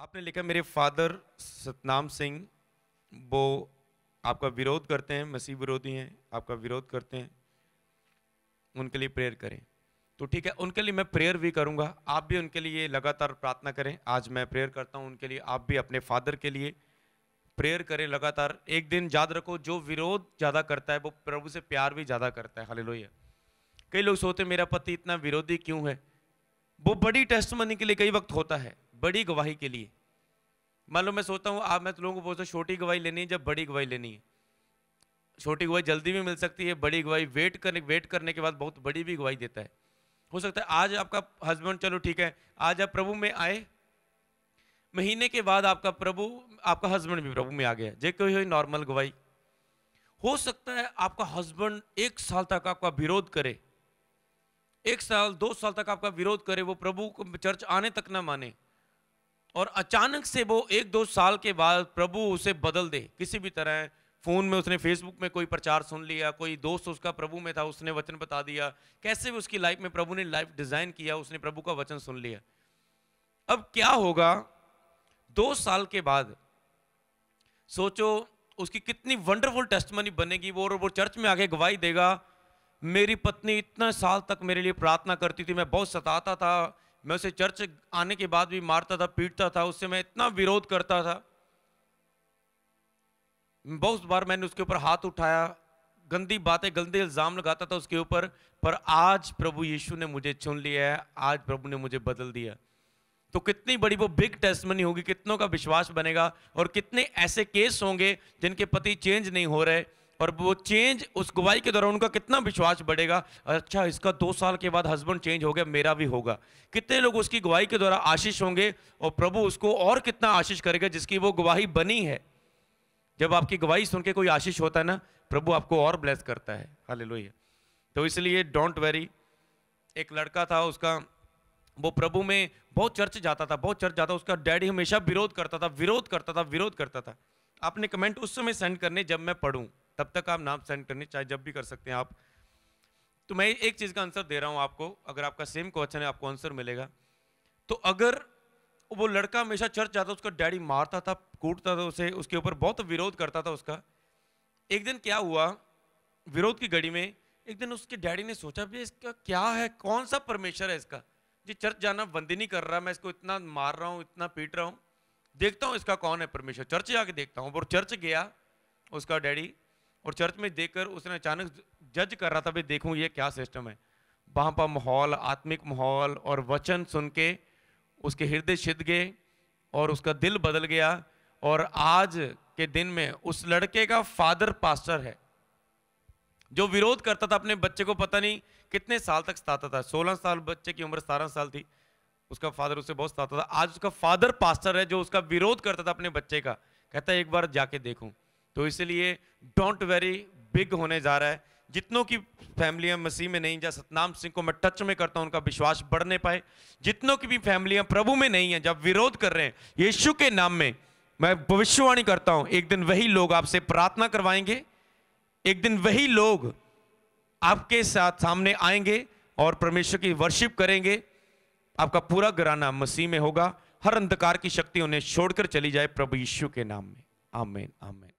आपने लिखा मेरे फादर सतनाम सिंह वो आपका विरोध करते हैं मसीह विरोधी हैं आपका विरोध करते हैं उनके लिए प्रेयर करें तो ठीक है उनके लिए मैं प्रेयर भी करूंगा आप भी उनके लिए लगातार प्रार्थना करें आज मैं प्रेयर करता हूं उनके लिए आप भी अपने फादर के लिए प्रेयर करें लगातार एक दिन याद रखो जो विरोध ज़्यादा करता है वो प्रभु से प्यार भी ज़्यादा करता है हाल कई लोग सोचते मेरा पति इतना विरोधी क्यों है वो बड़ी टेस्ट के लिए कई वक्त होता है बड़ी गवाही के लिए मान लो मैं सोचता हूँ आप मैं तो लोगों को बोलता हूँ छोटी गवाही लेनी है जब बड़ी गवाही लेनी है छोटी गवाही जल्दी भी मिल सकती है बड़ी गवाही वेट करने वेट करने के बाद बहुत बड़ी भी गवाही देता है हो सकता है आज आपका हस्बैंड चलो ठीक है आज आप प्रभु में आए महीने के बाद आपका प्रभु आपका हस्बैंड भी प्रभु में आ गया जे कोई हुई नॉर्मल गवाही हो सकता है आपका हस्बैंड एक साल तक आपका विरोध करे एक साल दो साल तक आपका विरोध करे वो प्रभु को चर्च आने तक ना माने और अचानक से वो एक दो साल के बाद प्रभु उसे बदल दे किसी भी तरह फ़ोन में उसने फेसबुक में कोई प्रचार सुन लिया कोई दोस्त उसका प्रभु में था उसने वचन बता दिया कैसे भी उसकी लाइफ में प्रभु ने लाइफ डिज़ाइन किया उसने प्रभु का वचन सुन लिया अब क्या होगा दो साल के बाद सोचो उसकी कितनी वंडरफुल टेस्टमनी बनेगी वो और वो चर्च में आके गवाही देगा मेरी पत्नी इतना साल तक मेरे लिए प्रार्थना करती थी मैं बहुत सताता था मैं उसे चर्च आने के बाद भी मारता था पीटता था उससे मैं इतना विरोध करता था बहुत बार मैंने उसके ऊपर हाथ उठाया गंदी बातें गंदे इल्ज़ाम लगाता था उसके ऊपर पर आज प्रभु यीशु ने मुझे चुन लिया है आज प्रभु ने मुझे बदल दिया तो कितनी बड़ी वो बिग टेस्टमनी होगी कितनों का विश्वास बनेगा और कितने ऐसे केस होंगे जिनके पति चेंज नहीं हो रहे और वो चेंज उस गुवाही के दौरान उनका कितना विश्वास बढ़ेगा अच्छा इसका दो साल के बाद हस्बैंड चेंज हो गया मेरा भी होगा कितने लोग उसकी गुवाही के द्वारा आशीष होंगे और प्रभु उसको और कितना आशीष करेगा जिसकी वो गवाही बनी है जब आपकी गवाही सुन के कोई आशीष होता है ना प्रभु आपको और ब्लेस करता है हालेलुया तो इसलिए डोंट वेरी एक लड़का था उसका वो प्रभु में बहुत चर्च जाता था बहुत चर्च जाता उसका डैडी हमेशा विरोध करता था विरोध करता था विरोध करता था आपने कमेंट उस समय सेंड करने जब मैं पढ़ूँ तब तक आप नाम सेंड करने चाहे जब भी कर सकते हैं आप तो मैं एक चीज़ का आंसर दे रहा हूं आपको अगर आपका सेम क्वेश्चन है आपको आंसर मिलेगा तो अगर वो लड़का हमेशा चर्च जाता उसका डैडी मारता था कूटता था उसे उसके ऊपर बहुत विरोध करता था उसका एक दिन क्या हुआ विरोध की घड़ी में एक दिन उसके डैडी ने सोचा भी इसका क्या है कौन सा परमेश्वर है इसका जी चर्च जाना बंदी नहीं कर रहा मैं इसको इतना मार रहा हूँ इतना पीट रहा हूँ देखता हूँ इसका कौन है परमेश्वर चर्च जाके देखता हूँ और चर्च गया उसका डैडी और चर्च में देखकर उसने अचानक जज कर रहा था भाई देखूँ ये क्या सिस्टम है वहाँ पर माहौल आत्मिक माहौल और वचन सुन के उसके हृदय छिद गए और उसका दिल बदल गया और आज के दिन में उस लड़के का फादर पास्टर है जो विरोध करता था अपने बच्चे को पता नहीं कितने साल तक सताता था सोलह साल बच्चे की उम्र सतारह साल थी उसका फादर उसे बहुत सताता था आज उसका फादर पास्टर है जो उसका विरोध करता था अपने बच्चे का कहता है एक बार जाके देखूं तो इसलिए डोंट वेरी बिग होने जा रहा है जितनों की फैमिलियाँ मसीह में नहीं जा सतनाम सिंह को मैं टच में करता हूं उनका विश्वास बढ़ने पाए जितनों की भी फैमिलियाँ प्रभु में नहीं है जब विरोध कर रहे हैं यीशु के नाम में मैं भविष्यवाणी करता हूं एक दिन वही लोग आपसे प्रार्थना करवाएंगे एक दिन वही लोग आपके साथ सामने आएंगे और परमेश्वर की वर्शिप करेंगे आपका पूरा घराना मसीह में होगा हर अंधकार की शक्ति उन्हें छोड़कर चली जाए प्रभु यीशु के नाम में आमेन आमेन